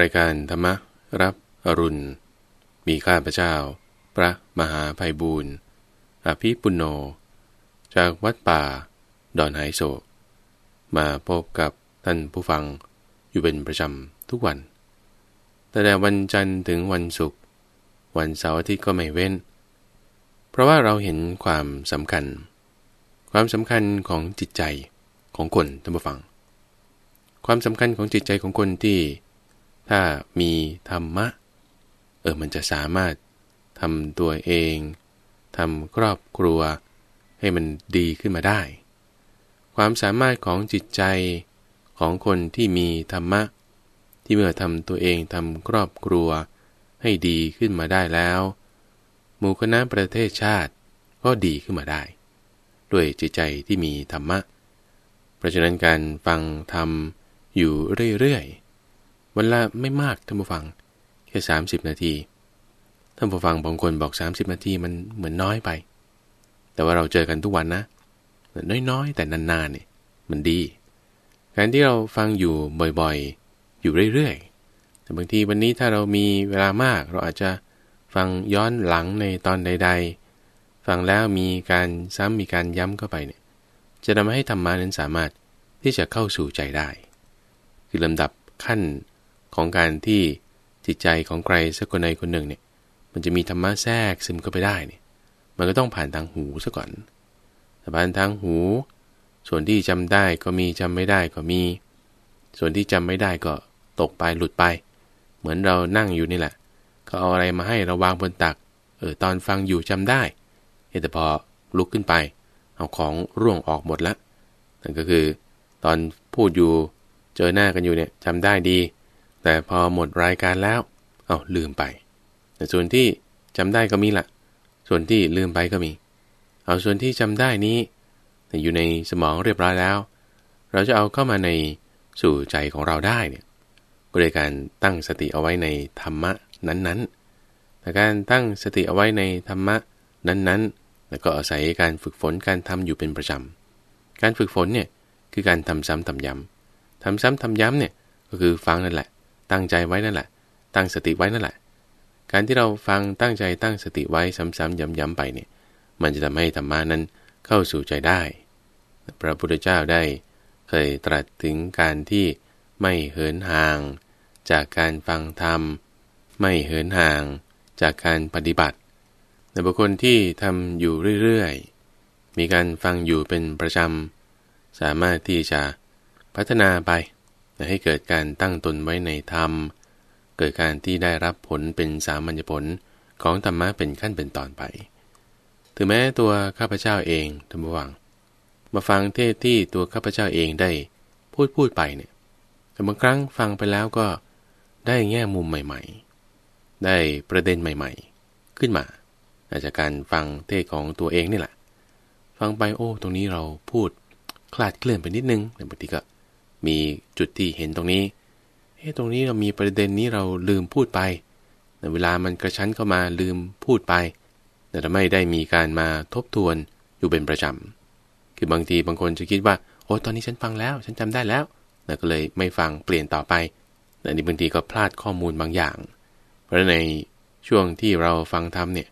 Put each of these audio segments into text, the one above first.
รายการธรรมรับอรุณมีข้าพเจ้า พระมหาภัยบูรณ์ อภิปุโน จากวัดป่าดอนไหโศกมาพบกับท่านผู้ฟังอยู่เป็นประจำทุกวัน แต่แต่วันจันทร์ถึงวันศุกร์วันเสาร์อาทิตย์ก็ไม่เว้น เพราะว่าเราเห็นความสำคัญ ความสำคัญของจิตใจของคนท่านผู้ฟัง ความสำคัญของจิตใจของคนที่ถ้ามีธรรมะเออมันจะสามารถทำตัวเองทำครอบครัวให้มันดีขึ้นมาได้ ความสามารถของจิตใจของคนที่มีธรรมะ ที่เมื่อทำตัวเองทำครอบครัวให้ดีขึ้นมาได้แล้ว หมู่คณะประเทศชาติก็ดีขึ้นมาได้ ด้วยจิตใจที่มีธรรมะ เพราะฉะนั้นการฟังธรรมอยู่เรื่อย ๆวันละไม่มากท่านผู้ฟังแค่สามสิบนาทีท่านผู้ฟังบางคนบอก 30 นาทีมันเหมือนน้อยไป แต่ว่าเราเจอกันทุกวันนะน้อยๆ แต่นานๆเนี่ยมันดี การที่เราฟังอยู่บ่อยๆอยู่เรื่อยๆแต่บางทีวันนี้ถ้าเรามีเวลามาก เราอาจจะฟังย้อนหลังในตอนใด ๆ ฟังแล้วมีการซ้ำมีการย้ำเข้าไปเนี่ย จะทำให้ธรรมานั้นสามารถที่จะเข้าสู่ใจได้คือลำดับขั้นของการที่จิตใจของใครสักคนใดคนหนึ่งเนี่ย มันจะมีธรรมะแทรกซึมเข้าไปได้เนี่ย มันก็ต้องผ่านทางหูซะก่อนแต่ผ่านทางหู ส่วนที่จำได้ก็มีจำไม่ได้ก็มี ส่วนที่จำไม่ได้ก็ตกไปหลุดไป เหมือนเรานั่งอยู่นี่แหละเขาเอาอะไรมาให้เราวางบนตัก เออตอนฟังอยู่จำได้ แต่พอลุกขึ้นไป เอาของร่วงออกหมดละ นั่นก็คือ ตอนพูดอยู่เจอหน้ากันอยู่เนี่ยจำได้ดีแต่พอหมดรายการแล้ว เอาลืมไป แต่ส่วนที่จำได้ก็มีละ ส่วนที่ลืมไปก็มี เอาส่วนที่จำได้นี้อยู่ในสมองเรียบร้อยแล้ว เราจะเอาเข้ามาในสู่ใจของเราได้เนี่ยดโดยการตั้งสติเอาไว้ในธรรมะนั้นๆ แต่การตั้งสติเอาไว้ในธรรมะ นั้นๆ แล้วก็อาศัยการฝึกฝนการทำอยู่เป็นประจำการฝึกฝนเนี่ยคือการทำซ้ำทำย้ำทำซ้ำทำย้ำเนี่ยก็คือฟังนั่นแหละตั้งใจไว้นั่นแหละ ตั้งสติไว้นั่นแหละ การที่เราฟังตั้งใจตั้งสติไว้ซ้ำๆย้ำๆไปเนี่ย มันจะทำให้ธรรมานั้นเข้าสู่ใจได้ พระพุทธเจ้าได้เคยตรัสถึงการที่ไม่เหินห่าง จากการฟังธรรม ไม่เหินห่างจากการปฏิบัติในบุคคลที่ทำอยู่เรื่อยๆ มีการฟังอยู่เป็นประจำ สามารถที่จะพัฒนาไปให้เกิดการตั้งตนไว้ในธรรม เกิดการที่ได้รับผลเป็นสามัญผลของธรรมะเป็นขั้นเป็นตอนไปถึงแม้ตัวข้าพเจ้าเองธรรมวังมาฟังเทศที่ตัวข้าพเจ้าเองได้พูดพูดไปเนี่ย แต่บางครั้งฟังไปแล้วก็ได้แง่มุมใหม่ๆ ได้ประเด็นใหม่ ๆ ขึ้นมา อาจจะการฟังเทศของตัวเองนี่แหละ ฟังไปโอ้ ตรงนี้เราพูดคลาดเคลื่อนไปนิดนึงบางทีก็มีจุดที่เห็นตรงนี้ เฮ้ตรงนี้เรามีประเด็นนี้เราลืมพูดไปเวลามันกระชั้นเข้ามาลืมพูดไป แต่ไม่ได้มีการมาทบทวนอยู่เป็นประจำ คือบางทีบางคนจะคิดว่า โอ้ตอนนี้ฉันฟังแล้ว ฉันจำได้แล้วแล่ก็เลยไม่ฟังเปลี่ยนต่อไป แต่นี่บางทีก็พลาดข้อมูลบางอย่าง เพราะในช่วงที่เราฟังทำเนี่ย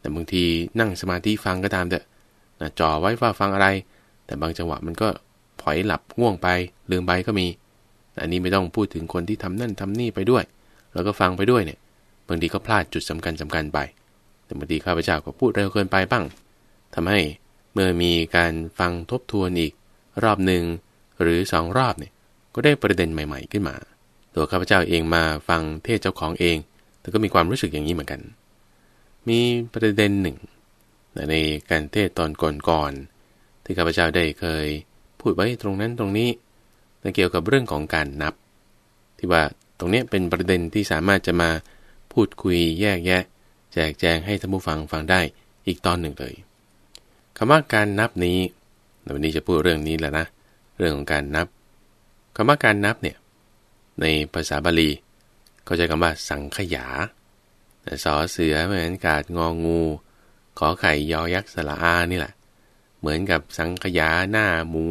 แต่บางทีนั่งสมาธิฟังก็ตามเถอะะจ่อไว้ว่าฟังอะไร แต่บางจังหวะมันก็อยหลับง่วงไปลืมไปก็มี อันนี้ไม่ต้องพูดถึงคนที่ทำนั่นทำนี่ไปด้วย แล้วก็ฟังไปด้วยเนี่ยบางทีก็พลาดจุดสำคัญสำคัญไปแต่บางทีข้าพเจ้าก็พูดเร็วเกินไปบ้างทำให้เมื่อมีการฟังทบทวนอีกรอบหนึ่งหรือสองรอบเนี่ยก็ได้ประเด็นใหม่ ๆขึ้นมา ตัวข้าพเจ้าเองมาฟังเทศเจ้าของเองแต่ก็มีความรู้สึกอย่างนี้เหมือนกัน มีประเด็นหนึ่งในการเทศตอนก่อนๆที่ข้าพเจ้าได้เคยพูดไว้ตรงนั้นตรงนี้แต่เกี่ยวกับเรื่องของการนับ ที่ว่าตรงนี้เป็นประเด็นที่สามารถจะมาพูดคุยแยกแยะ แจกแจงให้ท่านผู้ฟังฟังได้อีกตอนหนึ่งเลยคำว่าการนับนี้ วันนี้จะพูดเรื่องนี้แหละนะเรื่องของการนับคำว่าการนับเนี่ยในภาษาบาลีก็จะคำว่าสังขยาสอเสือเหมือนกาดงองู ขอไข่ยอยักษ์สละอานี่แหละเหมือนกับสังขยาหน้าหมู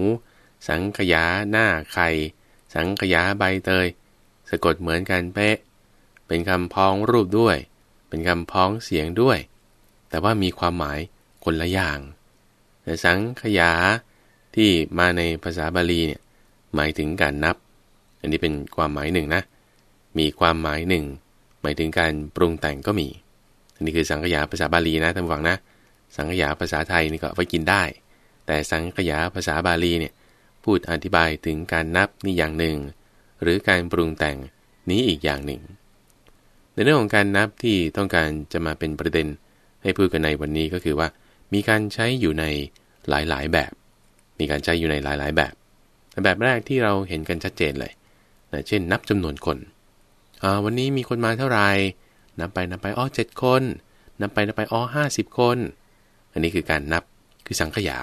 สังขยาหน้าไข่ สังขยาใบเตย สะกดเหมือนกันเป๊ะเป็นคำพ้องรูปด้วย เป็นคำพ้องเสียงด้วย แต่ว่ามีความหมายคนละอย่างแต่สังขยาที่มาในภาษาบาลีเนี่ย หมายถึงการนับ อันนี้เป็นความหมายหนึ่งนะ มีความหมายหนึ่ง หมายถึงการปรุงแต่งก็มี อันนี้คือสังขยาภาษาบาลีนะท่านฟังนะ สังขยาภาษาไทยนี่ก็ไว้กินได้แต่สังขยาภาษาบาลีเนี่ยพูดอธิบายถึงการนับนี่อย่างหนึ่ง หรือการปรุงแต่งนี้อีกอย่างหนึ่ง ในเรื่องของการนับที่ต้องการจะมาเป็นประเด็นให้พูดกันในวันนี้ก็คือว่า มีการใช้อยู่ในหลายหลายแบบ มีการใช้อยู่ในหลายหแบบแบบ แบบแรกที่เราเห็นกันชัดเจนเลยนะเช่นนับจำนวนคนวันนี้มีคนมาเท่าไหร่นับไปนับไปอ๋อเจ็ดคนนับไปนับไปอ๋อห้าสิบคนอันนี้คือการนับคือสังขยา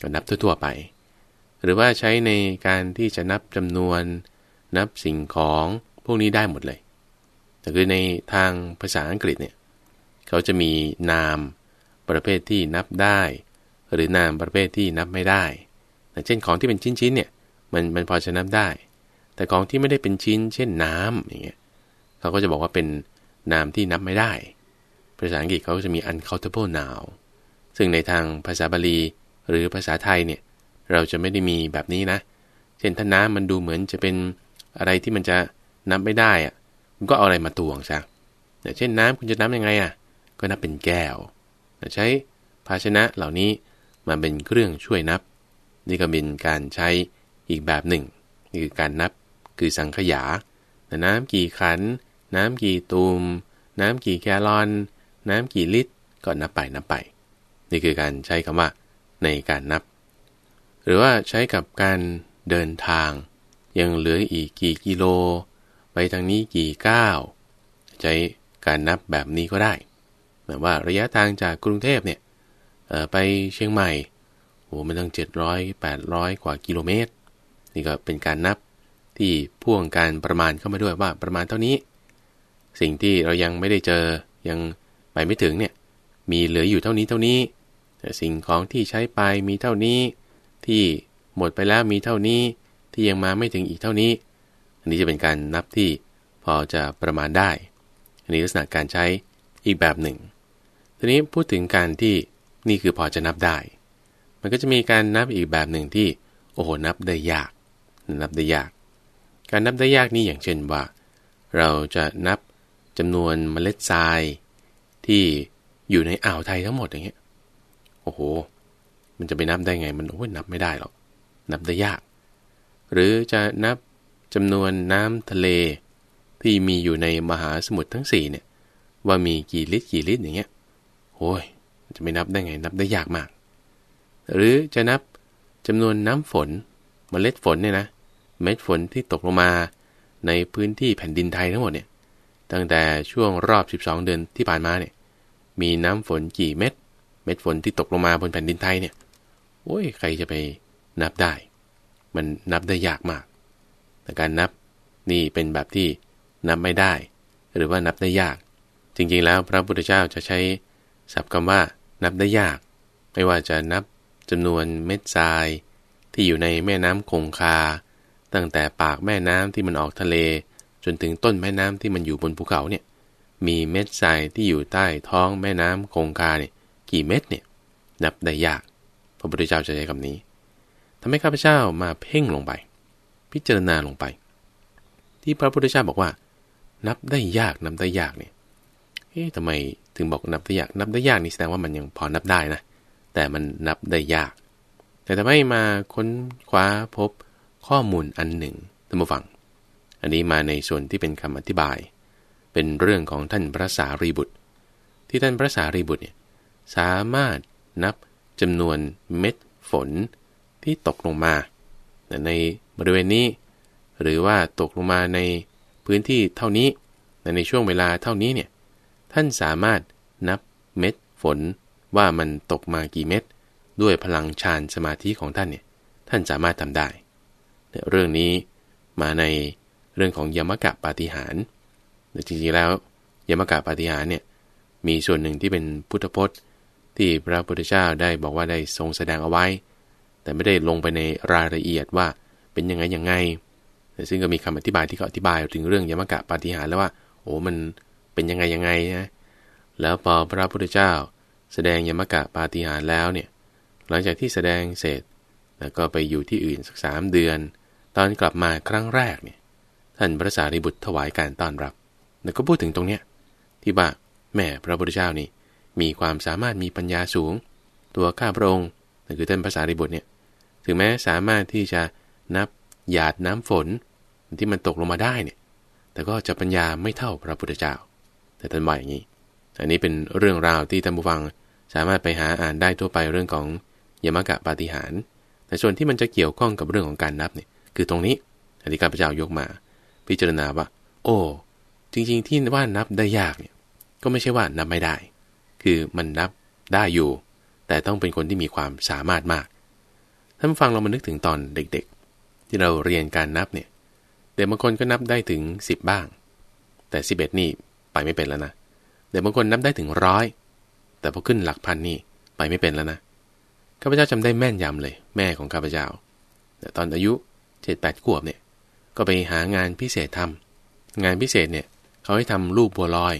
ก็นับทั่วๆไป หรือว่าใช้ในการที่จะนับจำนวนนับสิ่งของ พวกนี้ได้หมดเลย แต่คือในทางภาษาอังกฤษเนี่ยเขาจะมีนามประเภทที่นับได้ หรือนามประเภทที่นับไม่ได้เช่นของที่เป็นชิ้นๆเนี่ยมันมันพอจะนับได้ แต่ของที่ไม่ได้เป็นชิ้นเช่นน้ำอย่างเงี้ยเขาก็จะบอกว่าเป็นนามที่นับไม่ได้ ภาษาอังกฤษเขาจะมี uncountable noun ซึ่งในทางภาษาบาลีหรือภาษาไทยเนี่ยเราจะไม่ได้มีแบบนี้นะเช่นถ้าน้ำมันดูเหมือนจะเป็นอะไรที่มันจะนับไม่ได้อะคุณก็เอาอะไรมาตวงซะเช่น น้ำคุณจะนับยังไงอ่ะก็นับเป็นแก้วใช้ภาชนะเหล่านี้มาเป็นเครื่องช่วยนับนี่ก็เป็นการใช้อีกแบบหนึ่งนี่คือการนับคือสังขยาน้ำกี่ขัน น้ำกี่ตูมน้ำกี่แกลลอน น้ำกี่ลิตรก็นับไปนับไป นี่คือการใช้คำว่าในการนับ หรือว่าใช้กับการเดินทางยังเหลืออีกกี่กิโล ไปทางนี้กี่ก้าว ใช้การนับแบบนี้ก็ได้หมายว่าระยะทางจากกรุงเทพเนี่ยไปเชียงใหม่โอ้มันตั้ง700 800กว่ากิโลเมตรนี่ก็เป็นการนับที่พ่วงการประมาณเข้ามาด้วยว่าประมาณเท่านี้ สิ่งที่เรายังไม่ได้เจอยังไปไม่ถึงเนี่ยมีเหลืออยู่เท่านี้เท่านี้สิ่งของที่ใช้ไปมีเท่านี้ ที่หมดไปแล้วมีเท่านี้ที่ยังมาไม่ถึงอีกเท่านี้ อันนี้จะเป็นการนับที่พอจะประมาณได้ อันนี้ลักษณะการใช้อีกแบบหนึ่งทีนี้พูดถึงการที่นี่คือพอจะนับได้ มันก็จะมีการนับอีกแบบหนึ่งที่โอ้โหนับได้ยาก นับได้ยาก การนับได้ยากนี่อย่างเช่นว่า เราจะนับจำนวนเมล็ดทรายที่อยู่ในอ่าวไทยทั้งหมดอย่างเงี้ยโอ้โห มันจะไปนับได้ไง มันโอ้ยนับไม่ได้หรอก นับได้ยาก หรือจะนับจำนวนน้ำทะเลที่มีอยู่ในมหาสมุทรทั้ง4เนี่ย ว่ามีกี่ลิตรกี่ลิตรอย่างเงี้ยโอ้ยจะไม่นับได้ไง นับได้ยากมาก หรือจะนับจำนวนน้ำฝนมเมล็ดฝนเนี่ยนะ เม็ดฝนที่ตกลงมาในพื้นที่แผ่นดินไทยทั้งหมดเนี่ย ตั้งแต่ช่วงรอบ 12 เดือนที่ผ่านมาเนี่ย มีน้ำฝนกี่เม็ดเม็ดฝนที่ตกลงมาบนแผ่นดินไทยเนี่ย โอ้ย ใครจะไปนับได้ มันนับได้ยากมาก แต่การนับนี่เป็นแบบที่นับไม่ได้ หรือว่านับได้ยาก จริงๆแล้วพระพุทธเจ้าจะใช้ ศัพท์คำว่า นับได้ยาก ไม่ว่าจะนับจำนวนเม็ดทราย ที่อยู่ในแม่น้ำคงคา ตั้งแต่ปากแม่น้ำที่มันออกทะเล จนถึงต้นแม่น้ำที่มันอยู่บนภูเขาเนี่ย มีเม็ดทรายที่อยู่ใต้ท้องแม่น้ำคงคาเนี่ยกี่เม็ดเนี่ยนับได้ยาก พระพุทธเจ้าจะใช้คำนี้ทำให้ข้าพเจ้ามาเพ่งลงไป พิจารณาลงไป ที่พระพุทธเจ้าบอกว่า นับได้ยาก นับได้ยากเนี่ยเอ๊ะทำไมถึงบอกนับได้ยากนับได้ยากนี่แสดงว่ามันยังพอนับได้นะ แต่มันนับได้ยาก แต่ทำไมมาค้นคว้าพบข้อมูลอันหนึ่งท่านผู้ฟังอันนี้มาในส่วนที่เป็นคำอธิบาย เป็นเรื่องของท่านพระสารีบุตร ที่ท่านพระสารีบุตรเนี่ยสามารถนับจำนวนเม็ดฝนที่ตกลงมา ในบริเวณนี้ หรือว่าตกลงมาในพื้นที่เท่านี้ ในช่วงเวลาเท่านี้เนี่ยท่านสามารถนับเม็ดฝน ว่ามันตกมากี่เม็ดด้วยพลังฌานสมาธิของท่านเนี่ยท่านสามารถทำได้ เรื่องนี้มาในเรื่องของยมกะปาฏิหารจริงๆแล้ว ยมกะปาฏิหารเนี่ยมีส่วนหนึ่งที่เป็นพุทธพจน์ที่พระพุทธเจ้าได้บอกว่าได้ทรงแสดงเอาไว้ แต่ไม่ได้ลงไปในรายละเอียดว่าเป็นยังไงยังไงซึ่งก็มีคำอธิบายที่เขาอธิบายถึงเรื่องยมกะปาฏิหาริย์แล้วว่าโอ้มันเป็นยังไงยังไงนะ แล้วพอพระพุทธเจ้า แสดงยมกะปาฏิหาริย์แล้วเนี่ย หลังจากที่แสดงเสร็จแล้วก็ไปอยู่ที่อื่นสักสามเดือน ตอนกลับมาครั้งแรกเนี่ยท่านพระสารีบุตรถวายการต้อนรับแล้วก็พูดถึงตรงเนี้ยที่ว่าแม่พระพุทธเจ้านี่มีความสามารถมีปัญญาสูง ตัวข้าพระองค์คือท่านภาษาริบุตรเนี่ย ถึงแม้สามารถที่จะนับหยาดน้ำฝน ที่มันตกลงมาได้เนี่ย แต่ก็จะปัญญาไม่เท่าพระพุทธเจ้า แต่ท่านว่าอย่างนี้ อันนี้เป็นเรื่องราวที่ท่านผู้ฟัง สามารถไปหาอ่านได้ทั่วไปเรื่องของยมกะปาฏิหารแต่ส่วนที่มันจะเกี่ยวข้องกับเรื่องของการนับเนี่ย คือตรงนี้อันที่ข้าพเจ้ายกมา พิจารณาว่า โอ้ จริงๆที่ว่านับได้ยากเนี่ย ก็ไม่ใช่ว่านับไม่ได้คือมันนับได้อยู่ แต่ต้องเป็นคนที่มีความสามารถมากท่านฟังเรามานึกถึงตอนเด็กๆ ที่เราเรียนการนับเนี่ยเด็กบางคนก็นับได้ถึง10บ้างแต่11นี่ไปไม่เป็นแล้วนะเด็กบางคนนับได้ถึงร้อยแต่พอขึ้นหลักพันนี่ไปไม่เป็นแล้วนะข้าพเจ้าจำได้แม่นยำเลย แม่ของข้าพเจ้าแต่ตอนอายุเจ็ดแปดขวบเนี่ยก็ไปหางานพิเศษทำงานพิเศษเนี่ยเขาให้ทำลูกบัวลอย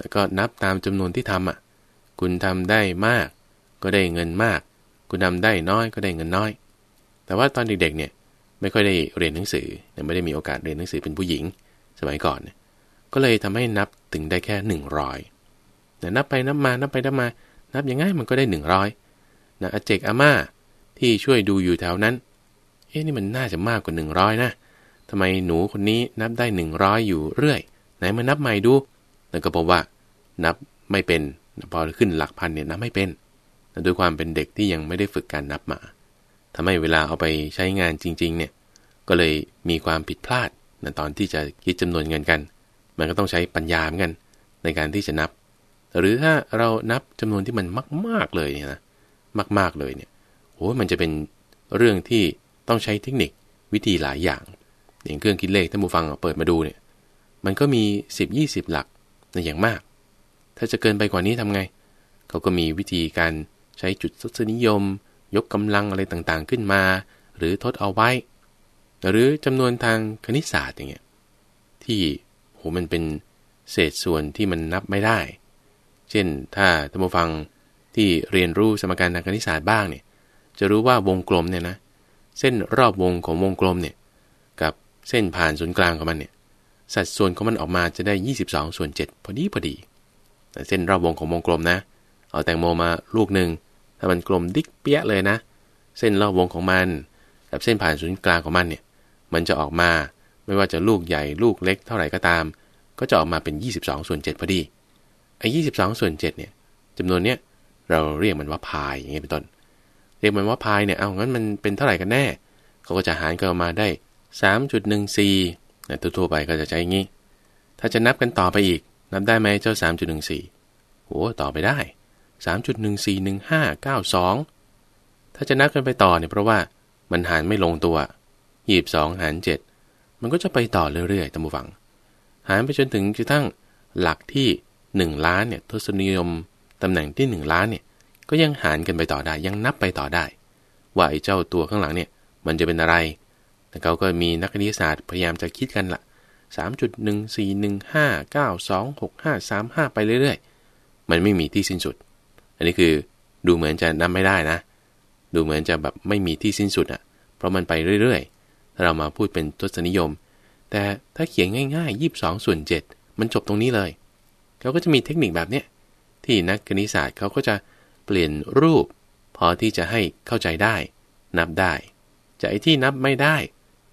แต่ก็นับตามจำนวนที่ทำอ่ะ คุณทำได้มาก ก็ได้เงินมาก คุณทาได้น้อยก็ได้เงินน้อย แต่ว่าตอนเด็กๆ เนี่ยไม่ค่อยได้เรียนหนังสือไม่ได้มีโอกาสเรียนหนังสือเป็นผู้หญิง สมัยก่อน ก็เลยทำให้นับถึงได้แค่ 100 แต่นับไปนับมานับไปนับมา นับยังไงมันก็ได้ 100นะอาเจกอาม่าที่ช่วยดูอยู่แถวนั้น เอ๊ะนี่มันน่าจะมากกว่า 100นะทำไมหนูคนนี้นับได้ 100 อยู่เรื่อยไหนมานับใหม่ดูแล้วก็พบว่านับไม่เป็นพอขึ้นหลักพันเนี่ยนับไม่เป็นด้วยความเป็นเด็กที่ยังไม่ได้ฝึกการนับมา ทำให้เวลาเอาไปใช้งานจริงๆเนี่ยก็เลยมีความผิดพลาดในะตอนที่จะคิดจำนวนเงินกัน มันก็ต้องใช้ปัญญาเหมือนกันในการที่จะนับหรือถ้าเรานับจำนวนที่มันมากๆเลยเนี่ยนะมากๆเลยเนี่ยโอ้มันจะเป็นเรื่องที่ต้องใช้เทคนิควิธีหลายอย่าง อย่างเครื่องคิดเลขท่านผู้ฟังเปิดมาดูเนี่ยมันก็มี 10 20 หลักนอย่างมาก ถ้าจะเกินไปกว่านี้ทำไง เขาก็มีวิธีการใช้จุดทศนิยม ยกกำลังอะไรต่างๆขึ้นมา หรือทดเอาไว้ หรือจำนวนทางคณิตศาสตร์อย่างเงี้ย ที่โหมันเป็นเศษส่วนที่มันนับไม่ได้ เช่นถ้าท่านผู้ฟังที่เรียนรู้สมการทางคณิตศาสตร์บ้างเนี่ย จะรู้ว่าวงกลมเนี่ยนะ เส้นรอบวงของวงกลมเนี่ย กับเส้นผ่านศูนย์กลางของมันเนี่ยสัดส่วนของมันออกมาจะได้ 22ส่วน7พอดีพอดีเส้นรอบวงของวงกลมนะเอาแตงโมมาลูกหนึ่งถ้ามันกลมดิ๊กเปี้ยเลยนะเส้นรอบวงของมันกับเส้นผ่านศูนย์กลางของมันเนี่ยมันจะออกมาไม่ว่าจะลูกใหญ่ลูกเล็กเท่าไหร่ก็ตาม ก็จะออกมาเป็น 22ส่วน7พอดีไอ้ยี่สิบสองส่วนเจ็ดเนี่ยจำนวนเนี้ยเราเรียกมันว่าพายอย่างเงี้ยเป็นต้นเรียกมันว่าพายเนี่ยเอางั้นมันเป็นเท่าไหร่กันแน่เขาก็จะหารกันออกมาได้3.14ต่ทั่วๆไปก็จะใช้งี้ ถ้าจะนับกันต่อไปอีก นับได้ไหมเจ้า 3.14โอ้ต่อไปได้ 3.141592 ถ้าจะนับกันไปต่อเนี่ย เพราะว่า มันหารไม่ลงตัวยีบสองหาร7มันก็จะไปต่อเรื่อยๆตามฝัง หารไปจนถึงจะทั้งหลักที่ 1 ล้านเนี่ย ทศนิยมตำแหน่งที่ 1 ล้านเนี่ย ก็ยังหารกันไปต่อได้ ยังนับไปต่อได้ ว่าไอ้เจ้าตัวข้างหลังเนี่ย มันจะเป็นอะไรแต่เขาก็มีนักนิสาสตร์พยายามจะคิดกันละ่ะ 3.141592655ไปเรื่อยๆ มันไม่มีที่สิ้นสุด อันนี้คือดูเหมือนจะนับไม่ได้นะ ดูเหมือนจะแบบไม่มีที่สิ้นสุดอะ่ะ เพราะมันไปเรื่อยๆถ้าเรามาพูดเป็นทศนิยม แต่ถ้าเขียนง่ายๆ 22ส่วน7มันจบตรงนี้เลย เขาก็จะมีเทคนิคแบบเนี้ยที่นักคณิตศาสตร์เขาก็จะเปลี่ยนรูป พอที่จะให้เข้าใจได้ นับได้ จะไอ้ที่นับไม่ได้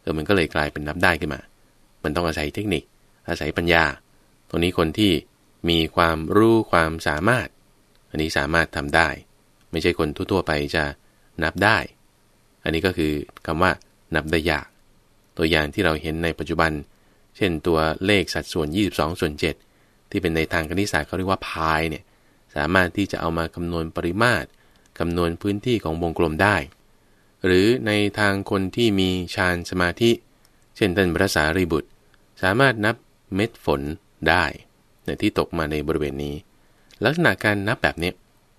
ออมันก็เลยกลายเป็นนับได้ขึ้นมา มันต้องอาศัยเทคนิค อาศัยปัญญา ตรงนี้คนที่มีความรู้ความสามารถ อันนี้สามารถทำได้ ไม่ใช่คนทั่วๆไปจะนับได้ อันนี้ก็คือคำว่านับได้ยาก ตัวอย่างที่เราเห็นในปัจจุบัน เช่นตัวเลขสัดส่วน 22 ส่วน 7 ที่เป็นในทางคณิตศาสตร์ เขาเรียกว่าพาย เนี่ย สามารถที่จะเอามาคำนวณปริมาตรคำนวณพื้นที่ของวงกลมได้หรือในทางคนที่มีฌานสมาธิ เช่นท่านพระสารีบุตร สามารถนับเม็ดฝนได้ ในที่ตกมาในบริเวณนี้ ลักษณะการนับแบบนี้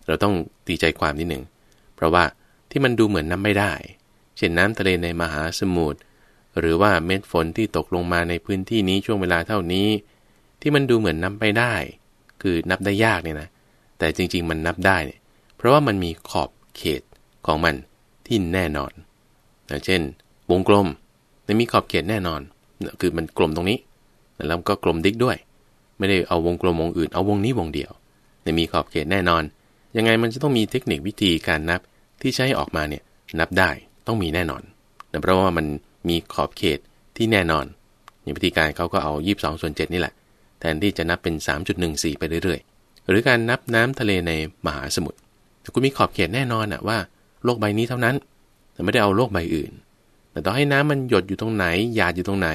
เราต้องตีใจความนิดหนึ่งเพราะว่าที่มันดูเหมือนนับไม่ได้ เช่นน้ำทะเลในมหาสมุทรหรือว่าเม็ดฝนที่ตกลงมาในพื้นที่นี้ช่วงเวลาเท่านี้ ที่มันดูเหมือนนับไม่ได้ คือนับได้ยากเนี่ยนะแต่จริงๆ มันนับได้เนี่ยเพราะว่ามันมีขอบเขตของมันที่แน่นอนางเช่นวงกลมในมีขอบเขตแน่นอนคือมันกลมตรงนี้ แล้วก็กลมดิกด้วย ไม่ได้เอาวงกลมวงอื่น เอาวงนี้วงเดียวในมีขอบเขตแน่นอน ยังไงมันจะต้องมีเทคนิควิธีการนับที่ใช้ออกมาเนี่ยนับได้ต้องมีแน่นอน เพราะว่ามันมีขอบเขตที่แน่นอนอย่างวิธีการเขาก็เอา 22ส่วน7นี่แหละแทนที่จะนับเป็น 3.14ไปเรื่อย ๆ หรือการนับน้ำทะเลในมหาสมุทรคุณมีขอบเขตแน่นอนอะว่าโลกใบนี้เท่านั้น แต่ไม่ได้เอาโลกใบอื่น แต่ต่อให้น้ำมันหยดอยู่ตรงไหนหยาดอยู่ตรงไหน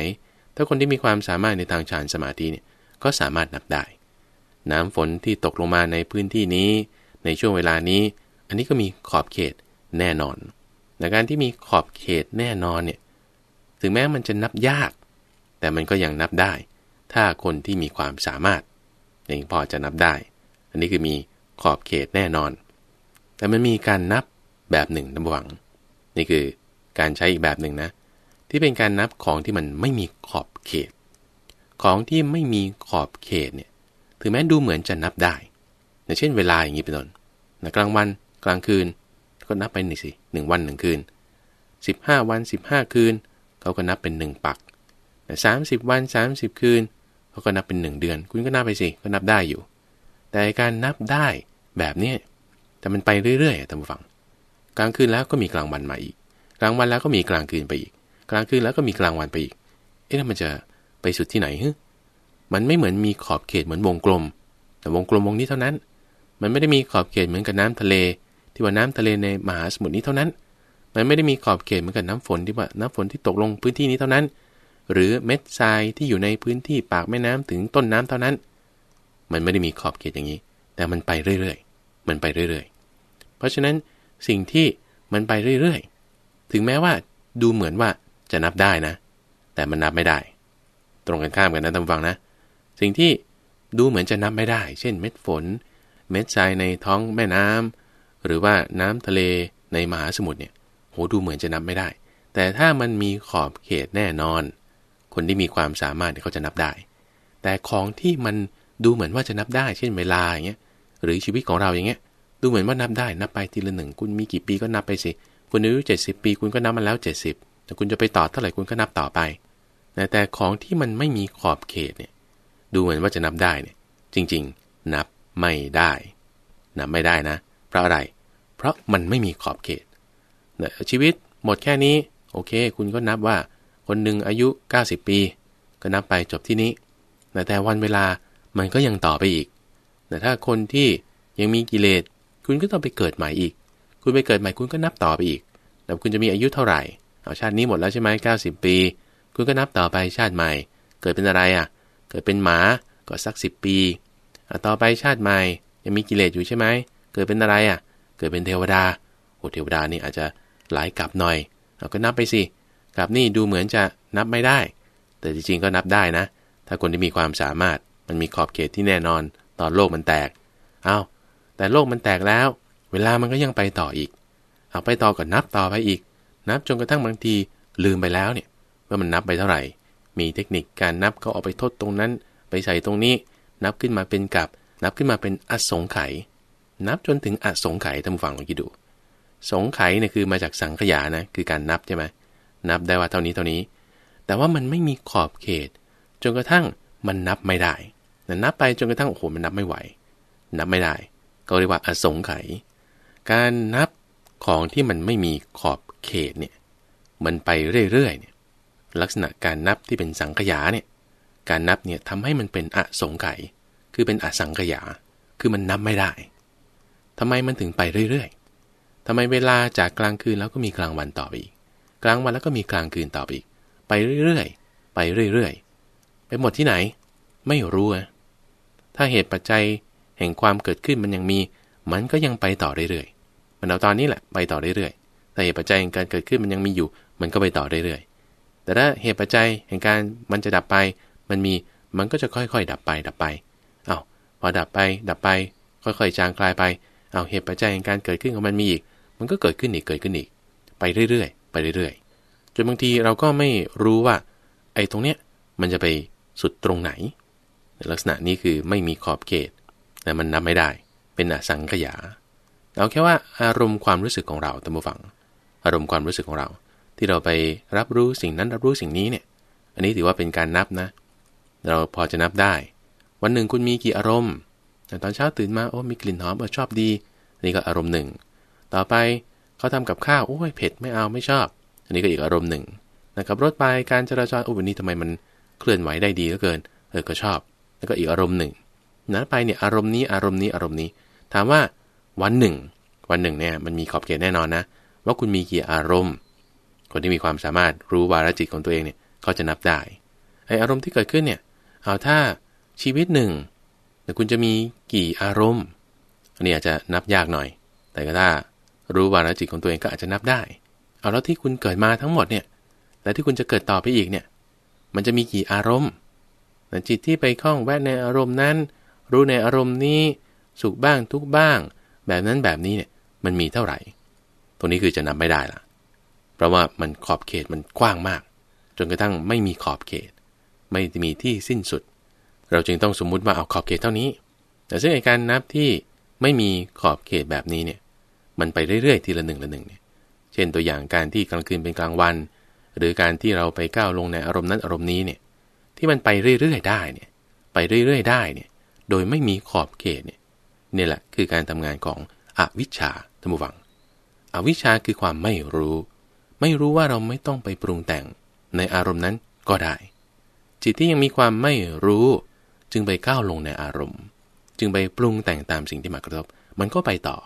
ถ้าคนที่มีความสามารถในทางฌานสมาธิเนี่ยก็สามารถนับได้ น้ำฝนที่ตกลงมาในพื้นที่นี้ ในช่วงเวลานี้ อันนี้ก็มีขอบเขตแน่นอนแต่การที่มีขอบเขตแน่นอนเนี่ย ถึงแม้มันจะนับยาก แต่มันก็ยังนับได้ ถ้าคนที่มีความสามารถเองพอจะนับได้ อันนี้คือมีขอบเขตแน่นอน แต่มันมีการนับแบบหนึ่งนะหวังนี่คือการใช้อีกแบบหนึ่งนะ ที่เป็นการนับของที่มันไม่มีขอบเขต ของที่ไม่มีขอบเขตเนี่ยถึงแม้ดูเหมือนจะนับได้อย่างเช่นเวลาอย่างนี้เป็นต้นนะกลางวันกลางคืน ก็นับไปหนึ่งสิหนึ่งวันหนึ่งคืน15 วัน 15 คืนเขาก็นับเป็น 1 ปักสามสิบวัน 30 คืนเขาก็นับเป็น 1 เดือน คุณก็นับไปสิก็นับได้อยู่ แต่การนับได้แบบนี้แต่มันไปเรื่อยๆท่านผู้ฟังกลางคืนแล้วก็มีกลางวันมาอีก กลางวันแล้วก็มีกลางคืนไปอีก กลางคืนแล้วก็มีกลางวันไปอีก เอ๊ะมันจะไปสุดที่ไหนฮึมันไม่เหมือนมีขอบเขตเหมือนวงกลม แต่วงกลมวงนี้เท่านั้น มันไม่ได้มีขอบเขตเหมือนกับน้ำทะเล ที่ว่าน้ำทะเลในมหาสมุทรนี้เท่านั้น มันไม่ได้มีขอบเขตเหมือนกับน้ำฝนที่ว่าน้ำฝนที่ตกลงพื้นที่นี้เท่านั้น หรือเม็ดทรายที่อยู่ในพื้นที่ปากแม่น้ำถึงต้นน้ำเท่านั้น มันไม่ได้มีขอบเขตอย่างนี้ แต่มันไปเรื่อยๆมันไปเรื่อย ๆ เพราะฉะนั้นสิ่งที่มันไปเรื่อย ๆ ถึงแม้ว่าดูเหมือนว่าจะนับได้นะ แต่มันนับไม่ได้ ตรงกันข้ามกันนะท่านฟังนะ สิ่งที่ดูเหมือนจะนับไม่ได้ เช่นเม็ดฝน เม็ดทรายในท้องแม่น้ำ หรือว่าน้ำทะเลในมหาสมุทรเนี่ยโหดูเหมือนจะนับไม่ได้ แต่ถ้ามันมีขอบเขตแน่นอน คนที่มีความสามารถเขาจะนับได้ แต่ของที่มันดูเหมือนว่าจะนับได้ เช่นเวลาอย่างเงี้ย หรือชีวิตของเราอย่างเงี้ยดูเหมือนว่านับได้นับไปทีละหนึ่งคุณมีกี่ปีก็นับไปสิ คุณอายุเจ็ดสิบปี คุณก็นับมาแล้วเจ็ดสิบแต่คุณจะไปต่อเท่าไหร่คุณก็นับต่อไปแต่ของที่มันไม่มีขอบเขตเนี่ยดูเหมือนว่าจะนับได้เนี่ยจริงๆนับไม่ได้นับไม่ได้นะเพราะอะไรเพราะมันไม่มีขอบเขตนชีวิตหมดแค่นี้โอเค คุณก็นับว่าคนหนึ่งอายุ 90 ปี ก็นับไปจบที่นี้ แต่วันเวลามันก็ยังต่อไปอีก แต่ถ้าคนที่ยังมีกิเลสคุณก็ต้องไปเกิดใหม่อีก คุณไปเกิดใหม่คุณก็นับต่อไปอีกแต่คุณจะมีอายุเท่าไหร่ เอาชาตินี้หมดแล้วใช่ไหมเก้าสิบปี คุณก็นับต่อไปชาติใหม่ เกิดเป็นอะไรอ่ะ เกิดเป็นหมาก็สักสิบปี ต่อไปชาติใหม่ยังมีกิเลสอยู่ใช่ไหม เกิดเป็นอะไรอ่ะ เกิดเป็นเทวดา โอ้เทวดานี่อาจจะหลายกับหน่อยเราก็นับไปสิกับนี่ดูเหมือนจะนับไม่ได้ แต่จริงๆก็นับได้นะ ถ้าคนที่มีความสามารถมันมีขอบเขตที่แน่นอนตอนโลกมันแตกอา้าวแต่โลกมันแตกแล้ว เวลามันก็ยังไปต่ออีก เอาไปต่อก็นับต่อไปอีก นับจนกระทั่งบางทีลืมไปแล้วเนี่ย ว่ามันนับไปเท่าไหร่ มีเทคนิคการนับก็เอาไปทดตรงนั้น ไปใส่ตรงนี้ นับขึ้นมาเป็นกับ นับขึ้นมาเป็นอสงไขยนับจนถึงอสงไขยท่านฟังลองคิดดู สงไขยเนี่ยคือมาจากสังขยา นะคือการนับใช่ไหม นับได้ว่าเท่านี้เท่านี้ แต่ว่ามันไม่มีขอบเขต จนกระทั่งมันนับไม่ได้ นับไปจนกระทั่งโอ้โหมันนับไม่ไหว นับไม่ได้ก็เรียกว่าอสงไขยการนับของที่มันไม่มีขอบเขตเนี่ย มันไปเรื่อยๆเนี่ยลักษณะการนับที่เป็นสังขยาเนี่ยการนับเนี่ยทำให้มันเป็นอสงไขยคือเป็นอสังขยาคือมันนับไม่ได้ ทำไมมันถึงไปเรื่อย ๆทำไมเวลาจากกลางคืนแล้วก็มีกลางวันต่อไปอีก กลางวันแล้วก็มีกลางคืนต่อไปอีก ไปเรื่อยๆไปเรื่อย ๆ ไปหมดที่ไหนไม่รู้อะถ้าเหตุปัจจัยแห่งความเกิดขึ้นมันยังมี มันก็ยังไปต่อเรื่อยๆ มันเอาตอนนี้แหละไปต่อเรื่อยๆ แต่เหตุปัจจัยแห่งการเกิดขึ้นมันยังมีอยู่ มันก็ไปต่อเรื่อยๆ แต่ถ้าเหตุปัจจัยแห่งการมันจะดับไป มันมี มันก็จะค่อยๆ ดับไปดับไป เอา้าพอดับไปดับไป ค่อยๆ จางคลายไป เอาเหตุปัจจัยแห่งการเกิดขึ้นของมันมีอีก มันก็เกิดขึ้นอีกเกิดขึ้นอีก ไปเรื่อยๆไปเรื่อยๆ จนบางทีเราก็ไม่รู้ว่า ไอ้ตรงเนี้ยมันจะไปสุดตรงไหน ลักษณะนี้คือไม่มีขอบเขตนะมันนับไม่ได้ เป็นอสังขยาเอาแค่ว่าอารมณ์ความรู้สึกของเราตั้งฟัง อารมณ์ความรู้สึกของเรา ที่เราไปรับรู้สิ่งนั้นรับรู้สิ่งนี้เนี่ย อันนี้ถือว่าเป็นการนับนะ เราพอจะนับได้ วันหนึ่งคุณมีกี่อารมณ์ตอนเช้าตื่นมาโอ้มีกลิ่นหอมอชอบดี นี่ก็อารมณ์หนึ่ง ต่อไปเขาทำกับข้าวโอ้ยเผ็ดไม่เอาไม่ชอบ อันนี้ก็อีกอารมณ์หนึ่งนะครับรถไปการจราจรโอ้วันนี้ทำไมมันเคลื่อนไหวได้ดีเหลือเกิน เออก็ชอบ แล้วก็อีกอารมณ์หนึ่งนาไปเนี่ยอารมณ์นี้อารมณ์นี้อารมณ์นี้ ถามว่าวันหนึ่ง วันหนึ่งเนี่ยมันมีขอบเขตแน่นอนนะ ว่าคุณมีกี่อารมณ์ คนที่มีความสามารถรู้วาระจิตของตัวเองเนี่ยเขาจะนับได้ไออารมณ์ที่เกิดขึ้นเนี่ยเอาถ้าชีวิตหนึ่งคุณจะมีกี่อารมณ์อันนี้อาจจะนับยากหน่อย แต่ก็ถ้ารู้วาระจิตของตัวเองก็อาจจะนับได้เอาแล้วที่คุณเกิดมาทั้งหมดเนี่ยและที่คุณจะเกิดต่อไปอีกเนี่ยมันจะมีกี่อารมณ์จิตที่ไปคล้องแวดในอารมณ์นั้นรู้ในอารมณ์นี้ สุขบ้างทุกบ้าง แบบนั้นแบบนี้เนี่ยมันมีเท่าไหร่ตรงนี้คือจะนับไม่ได้ละเพราะว่ามันขอบเขตมันกว้างมาก จนกระทั่งไม่มีขอบเขต ไม่มีที่สิ้นสุด เราจึงต้องสมมุติว่าเอาขอบเขตเท่านี้ แต่ซึ่งการนับที่ไม่มีขอบเขตแบบนี้เนี่ยมันไปเรื่อยๆทีละหนึ่งละหนึ่งเนี่ยเช่น ตัวอย่างการที่กลางคืนเป็นกลางวัน หรือการที่เราไปก้าวลงในอารมณ์นั้นอารมณ์นี้เนี่ยที่มันไปเรื่อยๆได้เนี่ยไปเรื่อยๆได้เนี่ยโดยไม่มีขอบเขตเนี่ยนี่แหละคือการทำงานของอวิชชาธรรมวังอวิชชาคือความไม่รู้ ไม่รู้ว่าเราไม่ต้องไปปรุงแต่งในอารมณ์นั้นก็ได้ จิตที่ยังมีความไม่รู้ จึงไปก้าวลงในอารมณ์ จึงไปปรุงแต่งตามสิ่งที่มากระทบมันก็ไปต่อ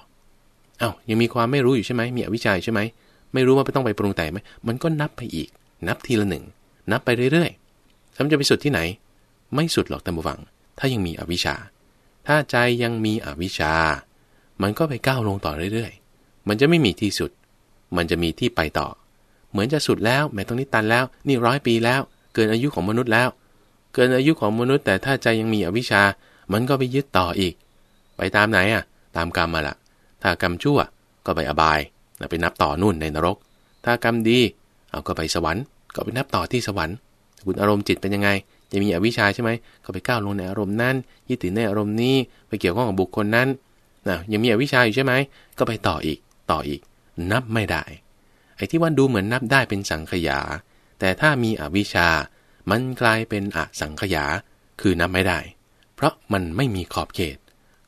อา้าวยังมีความไม่รู้อยู่ใช่ไหมมีอวิชชาใช่ไหมไม่รู้ว่าไม่ต้องไปปรุงแต่งไหมมันก็นับไปอีก นับทีละหนึ่งนับไปเรื่อยๆซ้ำจะไปสุดที่ไหน ไม่สุดหรอกต่บวังถ้ายังมีอวิชชา ถ้าใจยังมีอวิชชา มันก็ไปก้าวลงต่อเรื่อยๆ มันจะไม่มีที่สุด มันจะมีที่ไปต่อ เหมือนจะสุดแล้ว แม้ตรงนี้ตันแล้วนี่ร้อยปีแล้ว เกินอายุของมนุษย์แล้ว เกินอายุของมนุษย์แต่ถ้าใจยังมีอวิชชา มันก็ไปยึดต่ออีก ไปตามไหนอ่ะ ตามกรรมมาละถ้ากรรมชั่ว ก็ไปอบายไปนับต่อนู่นในนรก ถ้ากรรมดี เอาก็ไปสวรรค์ ก็ไปนับต่อที่สวรรค์คุณอารมณ์จิตเป็นยังไงจะมีอวิชชาใช่ไหมก็ไปก้าวลงในอารมณ์นั้น ยึดถือในอารมณ์นี้ ไปเกี่ยวข้องกับบุคคลนั้นนะยังมีอวิชชาอยู่ใช่ไหม ก็ไปต่ออีก ต่ออีก นับไม่ได้ ไอ้ที่ว่าดูเหมือนนับได้เป็นสังขยา แต่ถ้ามีอวิชชา มันกลายเป็นอสังขยา คือนับไม่ได้ เพราะมันไม่มีขอบเขต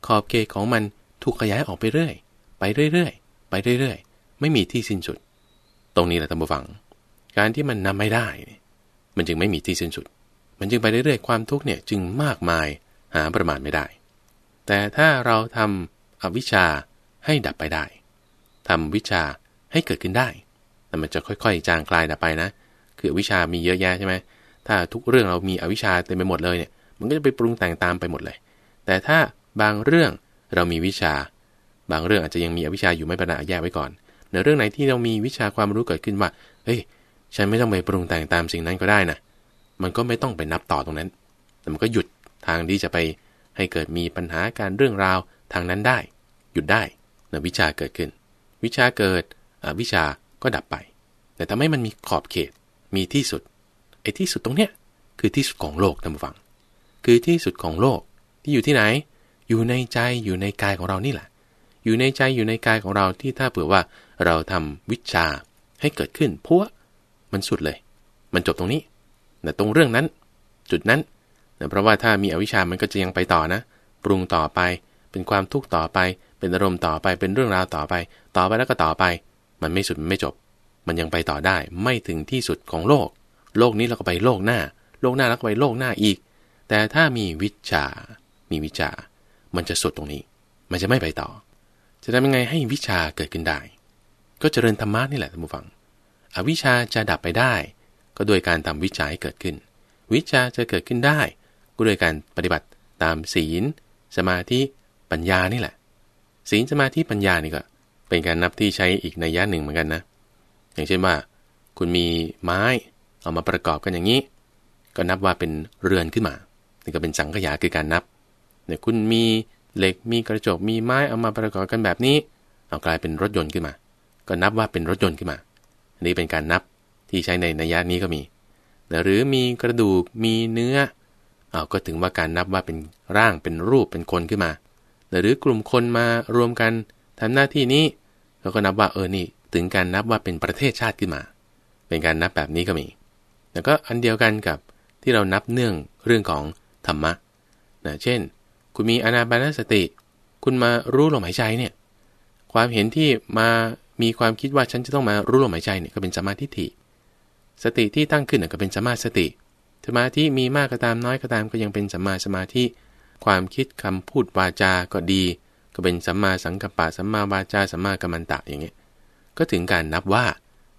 ขอบเขตของมันถูกขยายออกไปเรื่อย ไปเรื่อยๆ ไปเรื่อยๆ ไม่มีที่สิ้นสุด ตรงนี้แหละท่านผู้ฟัง การที่มันนับไม่ได้ มันจึงไม่มีที่สิ้นสุดมันจึงไปเรื่อยๆ ความทุกข์เนี่ยจึงมากมายหาประมาณไม่ได้ แต่ถ้าเราทำอวิชชาให้ดับไปได้ ทำวิชาให้เกิดขึ้นได้ แต่มันจะค่อยๆ จางคลายดับไปนะ คือวิชามีเยอะแยะใช่ไหม ถ้าทุกเรื่องเรามีอวิชชาเต็มไปหมดเลยเนี่ย มันก็จะไปปรุงแต่งตามไปหมดเลย แต่ถ้าบางเรื่องเรามีวิชา บางเรื่องอาจจะยังมีอวิชชาอยู่ไม่ปรญหาแยกไว้ก่อน ในเรื่องไหนที่เรามีวิชาความรู้เกิดขึ้นว่าเฮ้ย ฉันไม่ต้องไปปรุงแต่งตามสิ่งนั้นก็ได้นะมันก็ไม่ต้องไปนับต่อตรงนั้น แต่มันก็หยุดทางที่จะไปให้เกิดมีปัญหาการเรื่องราวทางนั้นได้ หยุดได้นะวิชาเกิดขึ้น วิชาเกิดวิชาก็ดับไป แต่ทำให้มันมีขอบเขตมีที่สุดไอ้ที่สุดตรงเนี้ยคือที่สุดของโลกทำานผัง คือที่สุดของโลกที่อยู่ที่ไหน อยู่ในใจอยู่ในกายของเรานี่แหละ อยู่ในใจอยู่ในกายของเราที่ถ้าเผื่อว่าเราทำวิชาให้เกิดขึ้นพวกมันสุดเลย มันจบตรงนี้นะตรงเรื่องนั้น จุดนั้นนะเพราะว่าถ้ามีอวิชามันก็จะยังไปต่อนะ ปรุงต่อไป เป็นความทุกข์ต่อไป เป็นอารมณ์ต่อไปเป็นเรื่องราวต่อไป ต่อไปแล้วก็ต่อไปมันไม่สุดมันไม่จบ มันยังไปต่อได้ไม่ถึงที่สุดของโลก โลกนี้เราก็ไปโลกหน้า โลกหน้าแล้วก็ไปโลกหน้าอีก แต่ถ้ามีวิชามีวิชามันจะสุดตรงนี้ มันจะไม่ไปต่อ จะทำยังไงให้วิชาเกิดขึ้นได้ ก็เจริญธรรมะนี่แหละท่านผู้ฟัง อวิชาจะดับไปได้ก็โดยการทำวิจัยเกิดขึ้น วิชาจะเกิดขึ้นได้ ก็โดยการปฏิบัติตามศีลสมาธิปัญญานี่แหละ ศีลสมาธิปัญญานี่ก็ เป็นการนับที่ใช้อีกในย่าหนึ่งเหมือนกันนะ อย่างเช่นว่า คุณมีไม้เอามาประกอบกันอย่างนี้ ก็นับว่าเป็นเรือนขึ้นมา นี่ก็เป็นสังขยาคือการนับเนี่ยคุณมีเหล็กมีกระจกมีไม้ เอามาประกอบกันแบบนี้เอากลายเป็นรถยนต์ขึ้นมา ก็นับว่าเป็นรถยนต์ขึ้นมาอันนี้เป็นการนับที่ใช้ในนัยยะนี้ก็มีนะหรือมีกระดูก มีเนื้อเอาก็ถึงว่าการนับว่าเป็นร่างเป็นรูปเป็นคนขึ้นมา หรือกลุ่มคนมารวมกันทำหน้าที่นี้เราก็นับว่า เออ นี่ถึงการนับว่าเป็นประเทศชาติขึ้นมา เป็นการนับแบบนี้ก็มี แล้วก็อันเดียวกันกับที่เรานับเนื่องเรื่องของธรรมะนะเช่น คุณมีอนาบานสติ คุณมารู้ลมหายใจเนี่ย ความเห็นที่มา มีความคิดว่าฉันจะต้องมารู้ลมหายใจเนี่ย ก็เป็นสมาธิฐิสติที่ตั้งขึ้นก็เป็นสมมาสติ สมาธิมีมากก็ตามน้อยก็ตามก็ยังเป็นสัมมาสมาธิ ความคิดคำพูดวาจาก็ดี ก็เป็นสัมมาสังกัปปะสัมมาวาจาสัมมากัมมันตะอย่างเงี้ย ก็ถึงการนับว่า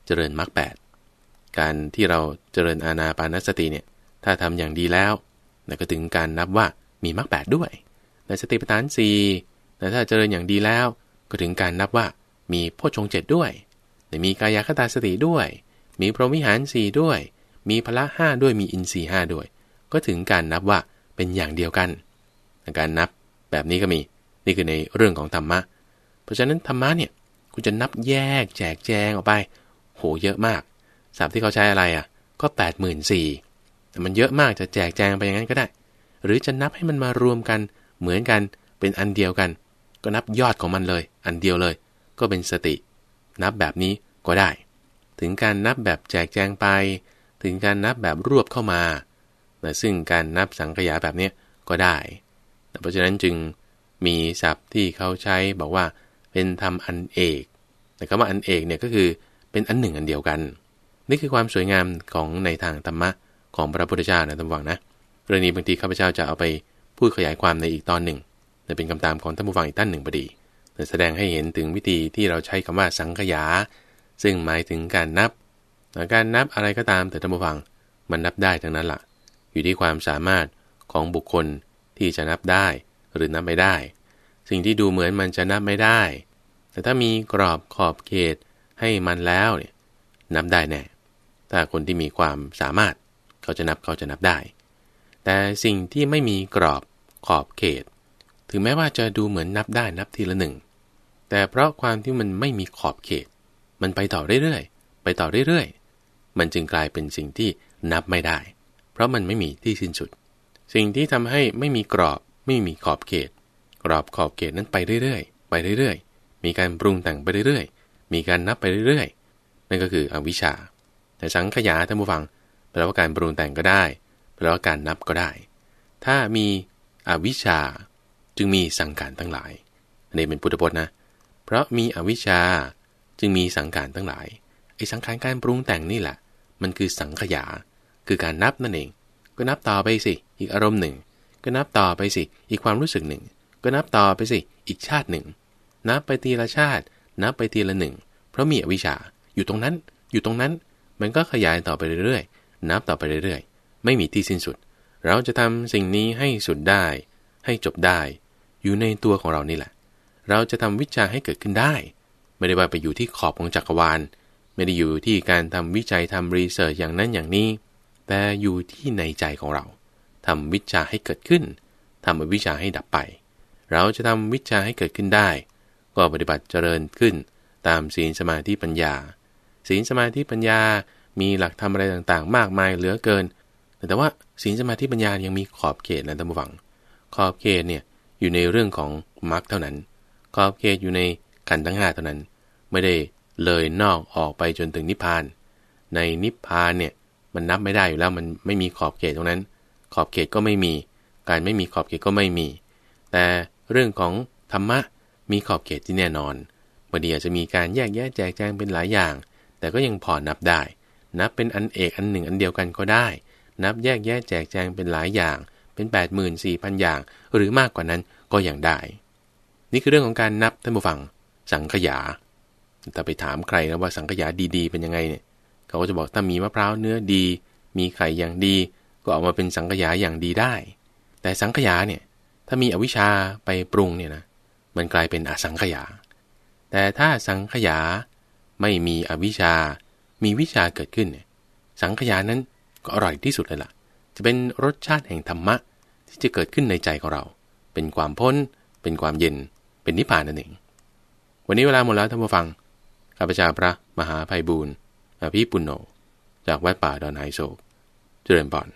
เจริญมรรคแการที่เราเจริญอาณาปานสติเนี่ย ถ้าทำอย่างดีแล้วนวก็ถึงการนับว่ามีมรรคแด้วย ในสติปัฏฐานสี่แต่ถ้าเจริญอย่างดีแล้ว ก็ถึงการนับว่ามีโพชฌงเจ็ดด้วย ในมีกายคตาสติด้วยมีพรหมวิหารสี่ด้วย มีพละห้าด้วย มีอินทรีห้าด้วย ก็ถึงการนับว่าเป็นอย่างเดียวกัน การนับแบบนี้ก็มี นี่คือในเรื่องของธรรมะ เพราะฉะนั้นธรรมะเนี่ยคุณจะนับแยกแจกแจงออกไปโหเยอะมากสัมที่เขาใช้อะไรอ่ะ ก็8มื่นแต่มันเยอะมากจะแจกแจงไปอย่างนั้นก็ได้ หรือจะนับให้มันมารวมกันเหมือนกันเป็นอันเดียวกัน ก็นับยอดของมันเลย อันเดียวเลย ก็เป็นสติ นับแบบนี้ก็ได้ถึงการนับแบบแจกแจงไป ถึงการนับแบบรวบเข้ามาซึ่งการนับสังขยาแบบนี้ก็ได้เพราะฉะนั้นจึงมีศัพท์ที่เขาใช้ บอกว่าเป็นธรรมอันเอก แต่คำว่าอันเอกเนี่ยก็คือเป็นอันหนึ่งอันเดียวกันนี่คือความสวยงามของในทางธรรมะของพระพุทธเจ้านะท่านฟังนะเรื่องนี้บางทีข้าพเจ้าจะเอาไป พูดขยายความในอีกตอนหนึ่ง แต่เป็นคำตามของท่านผู้ฟังอีกท่านหนึ่งพอดีแสดงให้เห็นถึงวิธีที่เราใช้คำว่าสังขยาซึ่งหมายถึงการนับ การนับอะไรก็ตามแต่ท่านผู้ฟังมันนับได้ทั้งนั้นละ่ะอยู่ที่ความสามารถของบุคคลที่จะนับได้หรือนับไม่ได้ สิ่งที่ดูเหมือนมันจะนับไม่ได้ แต่ถ้ามีกรอบขอบเขตให้มันแล้วเนี่ยนับได้แน่ ถ้าคนที่มีความสามารถเขาจะนับเขาจะนับได้ แต่สิ่งที่ไม่มีกรอบขอบเขต ถึงแม้ว่าจะดูเหมือนนับได้นับทีละหนึ่ง แต่เพราะความที่มันไม่มีขอบเขตมันไปต่อเรื่อยๆ ไปต่อเรื่อยๆ มันจึงกลายเป็นสิ่งที่นับไม่ได้ เพราะมันไม่มีที่สิ้นสุด สิ่งที่ทำให้ไม่มีกรอบ ไม่มีขอบเขต กรอบขอบเขตนั้นไปเรื่อยๆ ไปเรื่อยๆ มีการปรุงแต่งไปเรื่อยๆ มีการนับไปเรื่อยๆ นั่นก็คืออวิชชาแต่สังขยาท่านผู้ฟังแปลว่าการปรุงแต่งก็ได้แปลว่าการนับก็ได้ ถ้ามีอวิชชา จึงมีสังขารทั้งหลาย อันนี้เป็นพุทธพจน์นะ เพราะมีอวิชชาจึงมีสังขารทั้งหลายไอ้สังขารการปรุงแต่งนี่แหละ มันคือสังขยาคือการนับนั่นเอง ก็นับต่อไปสิอีกอารมณ์หนึ่งก็นับต่อไปสิอีกความรู้สึกหนึ่งก็นับต่อไปสิอีกชาติหนึ่งนับไปทีละชาติ นับไปทีละหนึ่งเพราะมีอวิชชาอยู่ตรงนั้นอยู่ตรงนั้นมันก็ขยายต่อไปเรื่อยๆ นับต่อไปเรื่อยๆ ไม่มีที่สิ้นสุด เราจะทำสิ่งนี้ให้สุดได้ ให้จบได้ อยู่ในตัวของเรานี่แหละ เราจะทำวิชาให้เกิดขึ้นได้ไม่ได้ว่าไปอยู่ที่ขอบของจักรวาลไม่ได้อยู่ที่การทำวิจัยทำรีเสิร์ชอย่างนั้นอย่างนี้แต่อยู่ที่ในใจของเราทำวิชาให้เกิดขึ้นทำาวิชาให้ดับไป เราจะทำวิชาให้เกิดขึ้นได้ ก็ปฏิบัติเจริญขึ้น ตามศีลสมาธิปัญญาศีลสมาธิปัญญา มีหลักธรรมอะไรต่างๆ มากมายเหลือเกิน แต่ว่าศีลสมาธิปัญญายังมีขอบเขตนะท่านผู้ฟัง ขอบเขตเนี่ยอยู่ในเรื่องของมรรคเท่านั้นขอบเขตอยู่ในขันธ์ทั้งห้าเท่านั้นไม่ได้เลยนอกออกไปจนถึงนิพพาน ในนิพพานเนี่ยมันนับไม่ได้อยู่แล้ว มันไม่มีขอบเขตตรงนั้น ขอบเขตก็ไม่มี การไม่มีขอบเขตก็ไม่มี แต่เรื่องของธรรมะมีขอบเขตที่แน่นอนบางทีอาจจะมีการแยกแยะแจกแจงเป็นหลายอย่าง แต่ก็ยังพอนับได้ นับเป็นอันเอกอันหนึ่ง อันเดียวกันก็ได้ นับแยกแยะแจกแจงเป็นหลายอย่าง เป็น8 4 0 0 0อย่าง หรือมากกว่านั้นก็ยังได้ นี่คือเรื่องของการนับท่านผู้ฟังสังขยาแต่ไปถามใครนะว่าสังขยา ดีๆ เป็นยังไงเนี่ยเขาก็จะบอกถ้ามีมะพร้าวเนื้อดี มีไข่อย่างดี ก็ออกมาเป็นสังขยาอย่างดีได้ แต่สังขยาเนี่ยถ้ามีอวิชาไปปรุงเนี่ยนะมันกลายเป็นอสังขยา แต่ถ้าสังขยา ไม่มีอวิชชา มีวิชาเกิดขึ้นเนี่ยสังขยานั้นก็อร่อยที่สุดเลยละ่ะจะเป็นรสชาติแห่งธรรมะ ที่จะเกิดขึ้นในใจของเรา เป็นความพ้น เป็นความเย็น เป็นนิพพานนั่นเองวันนี้เวลาหมดแล้วท่านผู้ฟังข้าพเจ้าพระมหาภัยบูรณ์อภิปุณโญจากวัดป่าดอนไฮโศกเจริญปอน